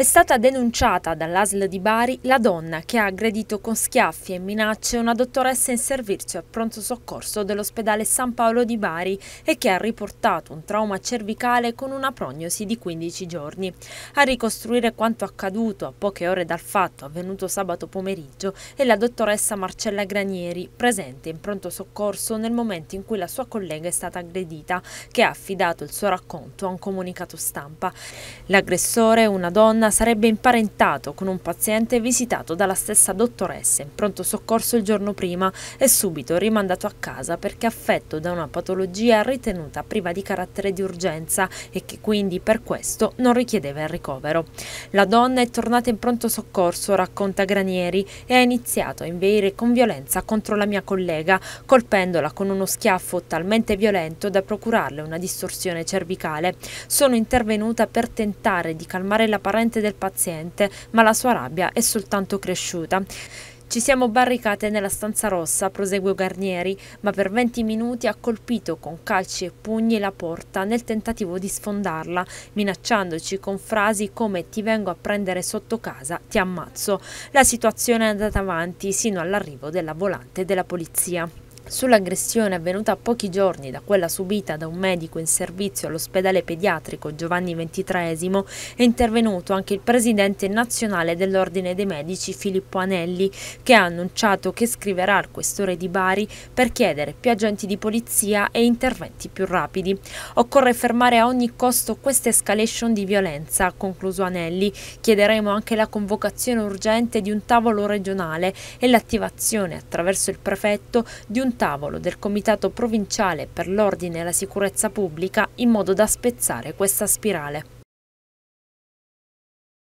È stata denunciata dall'ASL di Bari la donna che ha aggredito con schiaffi e minacce una dottoressa in servizio a pronto soccorso dell'ospedale San Paolo di Bari e che ha riportato un trauma cervicale con una prognosi di 15 giorni. A ricostruire quanto accaduto a poche ore dal fatto avvenuto sabato pomeriggio è la dottoressa Marcella Granieri, presente in pronto soccorso nel momento in cui la sua collega è stata aggredita, che ha affidato il suo racconto a un comunicato stampa. L'aggressore, una donna, sarebbe imparentato con un paziente visitato dalla stessa dottoressa in pronto soccorso il giorno prima e subito rimandato a casa perché affetto da una patologia ritenuta priva di carattere di urgenza e che quindi per questo non richiedeva il ricovero. La donna è tornata in pronto soccorso, racconta Granieri, e ha iniziato a inveire con violenza contro la mia collega, colpendola con uno schiaffo talmente violento da procurarle una distorsione cervicale. Sono intervenuta per tentare di calmare la parente mente del paziente, ma la sua rabbia è soltanto cresciuta. Ci siamo barricate nella stanza rossa, prosegue Garnieri, ma per 20 minuti ha colpito con calci e pugni la porta nel tentativo di sfondarla, minacciandoci con frasi come ti vengo a prendere sotto casa, ti ammazzo. La situazione è andata avanti sino all'arrivo della volante della polizia. Sull'aggressione avvenuta a pochi giorni da quella subita da un medico in servizio all'ospedale pediatrico Giovanni XXIII è intervenuto anche il presidente nazionale dell'Ordine dei Medici Filippo Anelli che ha annunciato che scriverà al questore di Bari per chiedere più agenti di polizia e interventi più rapidi. Occorre fermare a ogni costo questa escalation di violenza, ha concluso Anelli. Chiederemo anche la convocazione urgente di un tavolo regionale e l'attivazione attraverso il prefetto di un un tavolo del Comitato Provinciale per l'Ordine e la Sicurezza Pubblica in modo da spezzare questa spirale.